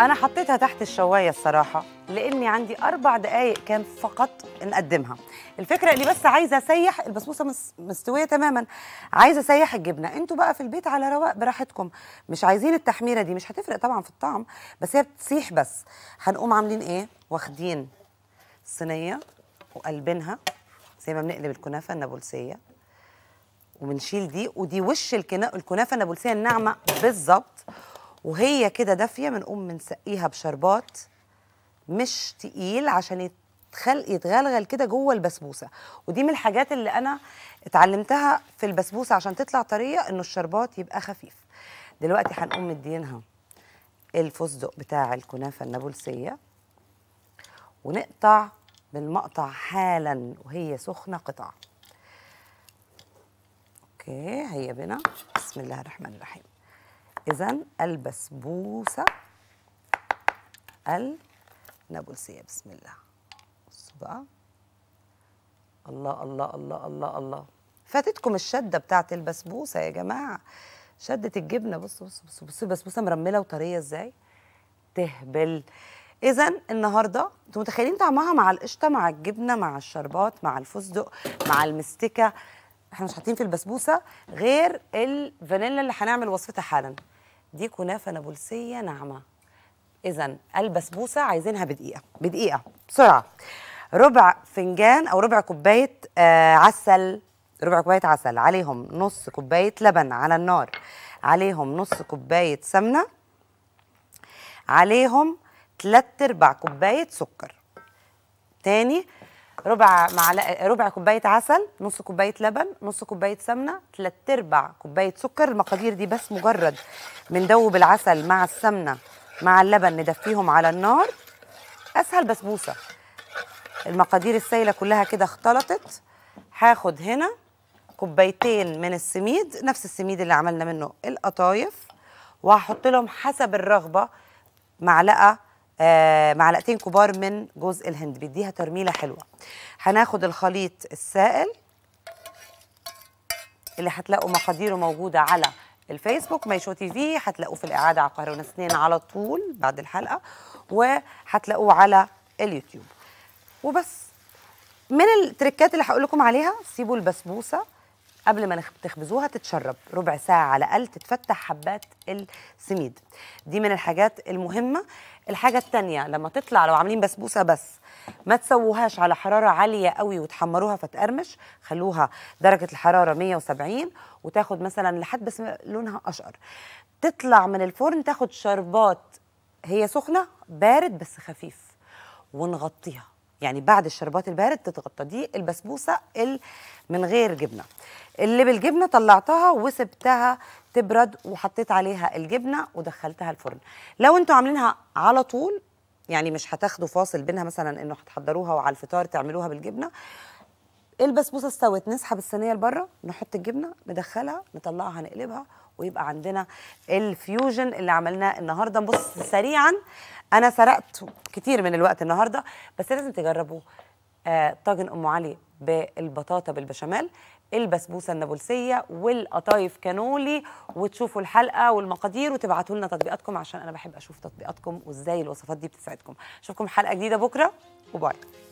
انا حطيتها تحت الشوايه الصراحه لاني عندي اربع دقائق كان فقط نقدمها الفكره اللي بس عايزه اسيح البسبوسه مستويه تماما عايزه اسيح الجبنه انتوا بقى في البيت على رواق براحتكم مش عايزين التحميره دي مش هتفرق طبعا في الطعم بس هي بتسيح بس هنقوم عاملين ايه واخدين صينيه وقلبينها زي ما بنقلب الكنافه النابلسيه وبنشيل دي ودي وش الكنافه النابلسيه الناعمه بالظبط وهي كده دافيه بنقوم بنسقيها بشربات مش تقيل عشان يتخل يتغلغل كده جوه البسبوسه ودي من الحاجات اللي انا اتعلمتها في البسبوسه عشان تطلع طريه انه الشربات يبقى خفيف دلوقتي هنقوم مدينها الفستق بتاع الكنافه النابلسيه ونقطع بالمقطع حالا وهي سخنه قطع اوكي هيا بنا بسم الله الرحمن الرحيم إذا البسبوسة النابلسية بسم الله بصوا بقى الله الله الله الله الله فاتتكم الشدة بتاعت البسبوسة يا جماعة شدة الجبنة بصوا بصوا بصوا بصوا البسبوسة مرملة وطرية ازاي تهبل اذا النهارده انتوا متخيلين طعمها مع القشطه مع الجبنه مع الشربات مع الفستق مع المستكه احنا مش حاطين في البسبوسه غير الفانيلا اللي هنعمل وصفتها حالا دي كنافه نابلسيه ناعمه اذا البسبوسه عايزينها بدقيقه بدقيقه بسرعه ربع فنجان او ربع كوبايه آه، عسل ربع كوبايه عسل عليهم نص كوبايه لبن على النار عليهم نص كوبايه سمنه عليهم تلات ارباع كوبايه سكر تاني ربع معلقه ربع كوبايه عسل نص كوبايه لبن نص كوبايه سمنه ثلاث ارباع كوبايه سكر المقادير دي بس مجرد بندوب العسل مع السمنه مع اللبن ندفيهم على النار اسهل بسبوسه المقادير السائله كلها كده اختلطت هاخد هنا كوبايتين من السميد نفس السميد اللي عملنا منه القطايف وهحط لهم حسب الرغبه معلقه آه، معلقتين كبار من جزء الهند بيديها ترميله حلوه هناخد الخليط السائل اللي هتلاقوا مقاديره موجوده على الفيسبوك مايشو تي في هتلاقوه في الاعاده على قاهره اثنين على طول بعد الحلقه وهتلاقوه على اليوتيوب وبس من التريكات اللي هقول لكم عليها سيبوا البسبوسه قبل ما تخبزوها تتشرب ربع ساعة على الأقل تتفتح حبات السميد دي من الحاجات المهمة الحاجة التانية لما تطلع لو عاملين بسبوسة بس ما تسووهاش على حرارة عالية قوي وتحمروها فتقرمش خلوها درجة الحرارة 170 وتاخد مثلا لحد بس لونها أشقر تطلع من الفرن تاخد شربات هي سخنة بارد بس خفيف ونغطيها يعني بعد الشربات البارد تتغطى دي البسبوسه من غير جبنه اللي بالجبنه طلعتها وسبتها تبرد وحطيت عليها الجبنه ودخلتها الفرن لو انتوا عاملينها على طول يعني مش هتاخدوا فاصل بينها مثلا انه هتحضروها وعلى الفطار تعملوها بالجبنه البسبوسه استوت نسحب الصينيه لبره نحط الجبنه ندخلها نطلعها نقلبها ويبقى عندنا الفيوجن اللي عملناه النهارده نبص سريعا انا سرقت كتير من الوقت النهارده بس لازم تجربوا آه، طاجن ام علي بالبطاطا بالبشاميل البسبوسه النابلسيه والقطايف كانولي وتشوفوا الحلقه والمقادير وتبعتوا لنا تطبيقاتكم عشان انا بحب اشوف تطبيقاتكم وازاي الوصفات دي بتساعدكم اشوفكم حلقه جديده بكره وباي